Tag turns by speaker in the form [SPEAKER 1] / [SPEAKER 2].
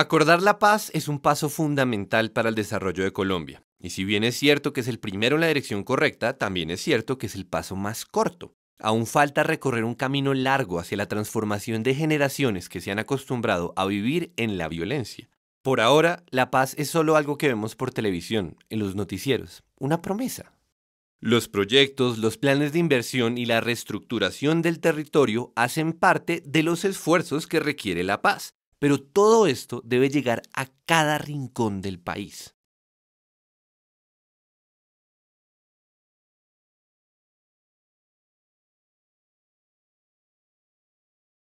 [SPEAKER 1] Acordar la paz es un paso fundamental para el desarrollo de Colombia. Y si bien es cierto que es el primero en la dirección correcta, también es cierto que es el paso más corto. Aún falta recorrer un camino largo hacia la transformación de generaciones que se han acostumbrado a vivir en la violencia. Por ahora, la paz es solo algo que vemos por televisión, en los noticieros, una promesa. Los proyectos, los planes de inversión y la reestructuración del territorio hacen parte de los esfuerzos que requiere la paz, pero todo esto debe llegar a cada rincón del país.